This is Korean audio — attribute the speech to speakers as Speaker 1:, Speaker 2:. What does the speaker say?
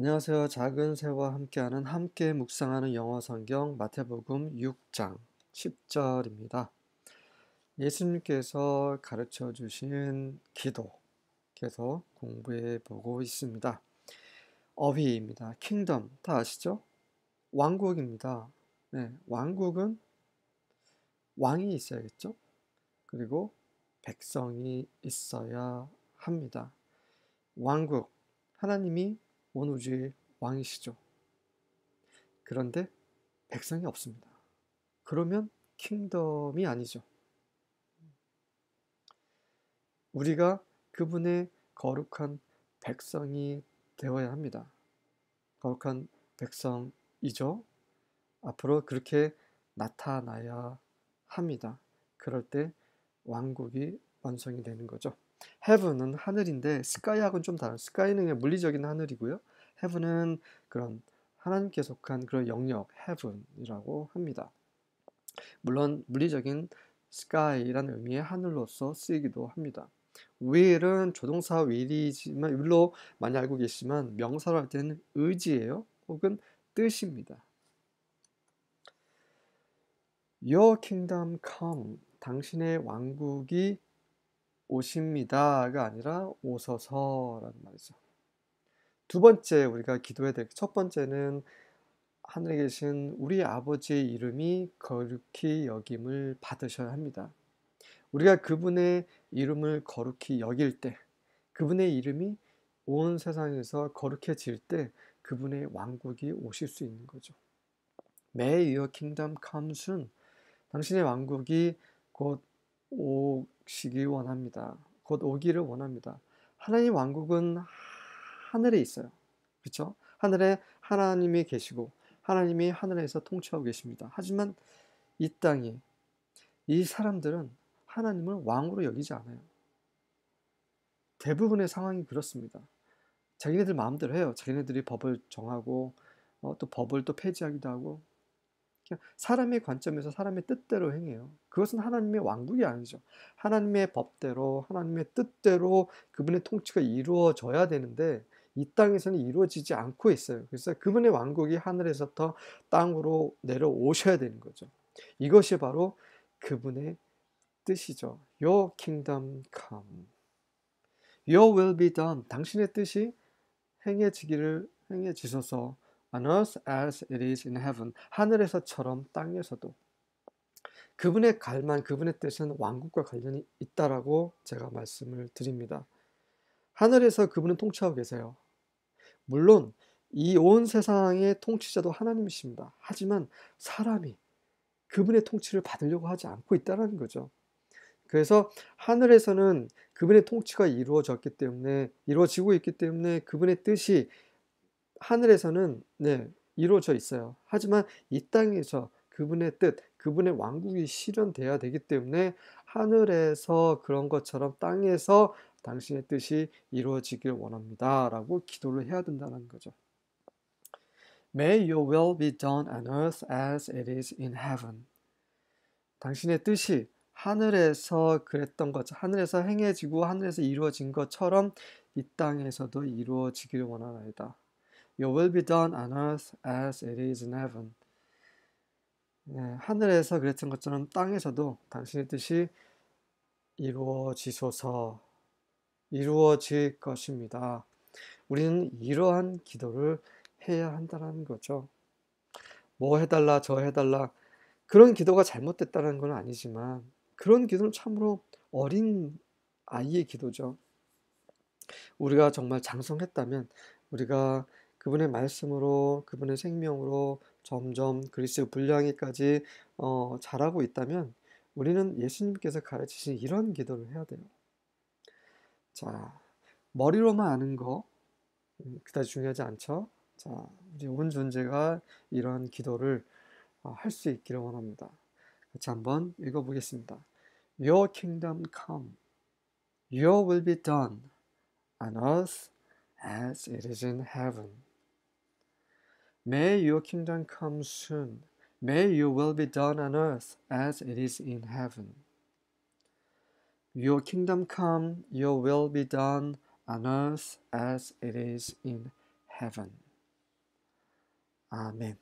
Speaker 1: 안녕하세요. 작은 새와 함께하는 함께 묵상하는 영어 성경 마태복음 6장 10절입니다. 예수님께서 가르쳐 주신 기도 계속 공부해 보고 있습니다. 어휘입니다. 킹덤 다 아시죠? 왕국입니다. 네, 왕국은 왕이 있어야겠죠? 그리고 백성이 있어야 합니다. 왕국 하나님이 온 우주의 왕이시죠. 그런데 백성이 없습니다. 그러면 킹덤이 아니죠. 우리가 그분의 거룩한 백성이 되어야 합니다. 거룩한 백성이죠. 앞으로 그렇게 나타나야 합니다. 그럴 때 왕국이 완성이 되는 거죠. heaven은 하늘인데 sky하고는 좀 다른 sky는 그냥 물리적인 하늘이고요. heaven은 그런 하나님께 속한 그런 영역 heaven이라고 합니다. 물론 물리적인 sky라는 의미의 하늘로서 쓰이기도 합니다. will은 조동사 will이지만 will로 많이 알고 계시지만 명사로 할 때는 의지예요. 혹은 뜻입니다. Your kingdom come. 당신의 왕국이 오십니다가 아니라 오소서라는 말이죠. 두 번째 우리가 기도해야 될 첫 번째는 하늘에 계신 우리 아버지의 이름이 거룩히 여김을 받으셔야 합니다. 우리가 그분의 이름을 거룩히 여길 때, 그분의 이름이 온 세상에서 거룩해질 때 그분의 왕국이 오실 수 있는 거죠. May your kingdom come soon. 당신의 왕국이 곧 오시길 원합니다. 곧 오기를 원합니다. 하나님 왕국은 하늘에 있어요. 그렇죠? 하늘에 하나님이 계시고 하나님이 하늘에서 통치하고 계십니다. 하지만 이 땅이 이 사람들은 하나님을 왕으로 여기지 않아요. 대부분의 상황이 그렇습니다. 자기네들 마음대로 해요. 자기네들이 법을 정하고 어, 또 법을 또 폐지하기도 하고 사람의 관점에서 사람의 뜻대로 행해요. 그것은 하나님의 왕국이 아니죠. 하나님의 법대로, 하나님의 뜻대로 그분의 통치가 이루어져야 되는데 이 땅에서는 이루어지지 않고 있어요. 그래서 그분의 왕국이 하늘에서부터 땅으로 내려오셔야 되는 거죠. 이것이 바로 그분의 뜻이죠. Your kingdom come. Your will be done. 당신의 뜻이 행해지기를 행해지소서. on earth as it is in heaven. 하늘에서처럼 땅에서도. 그분의 갈만, 그분의 뜻은 왕국과 관련이 있다라고 제가 말씀을 드립니다. 하늘에서 그분은 통치하고 계세요. 물론 이 온 세상의 통치자도 하나님이십니다. 하지만 사람이 그분의 통치를 받으려고 하지 않고 있다는 거죠. 그래서 하늘에서는 그분의 통치가 이루어졌기 때문에 이루어지고 있기 때문에 그분의 뜻이 하늘에서는 네, 이루어져 있어요. 하지만 이 땅에서 그분의 뜻, 그분의 왕국이 실현돼야 되기 때문에 하늘에서 그런 것처럼 땅에서 당신의 뜻이 이루어지길 원합니다. 라고 기도를 해야 된다는 거죠. May your will be done on earth as it is in heaven. 당신의 뜻이 하늘에서 그랬던 것, 하늘에서 행해지고 하늘에서 이루어진 것처럼 이 땅에서도 이루어지길 원하나이다. Your will be done on earth as it is in heaven. 네, 하늘에서 그랬던 것처럼 땅에서도 당신의 뜻이 이루어지소서, 이루어질 것입니다. 우리는 이러한 기도를 해야 한다는 거죠. 뭐 해달라, 저 해달라. 그런 기도가 잘못됐다는 건 아니지만, 그런 기도는 참으로 어린 아이의 기도죠. 우리가 정말 장성했다면, 우리가 그분의 말씀으로 그분의 생명으로 점점 그리스의 분량이까지 어, 자라고 있다면 우리는 예수님께서 가르치신 이런 기도를 해야 돼요. 자, 머리로만 아는 거 음, 그다지 중요하지 않죠. 자, 이제 온 존재가 이러한 기도를 어, 할수 있기를 원합니다. 같이 한번 읽어보겠습니다. Your kingdom come, your will be done on earth as it is in heaven. May your kingdom come soon. May your will be done on earth as it is in heaven. Your kingdom come, your will be done on earth as it is in heaven. Amen.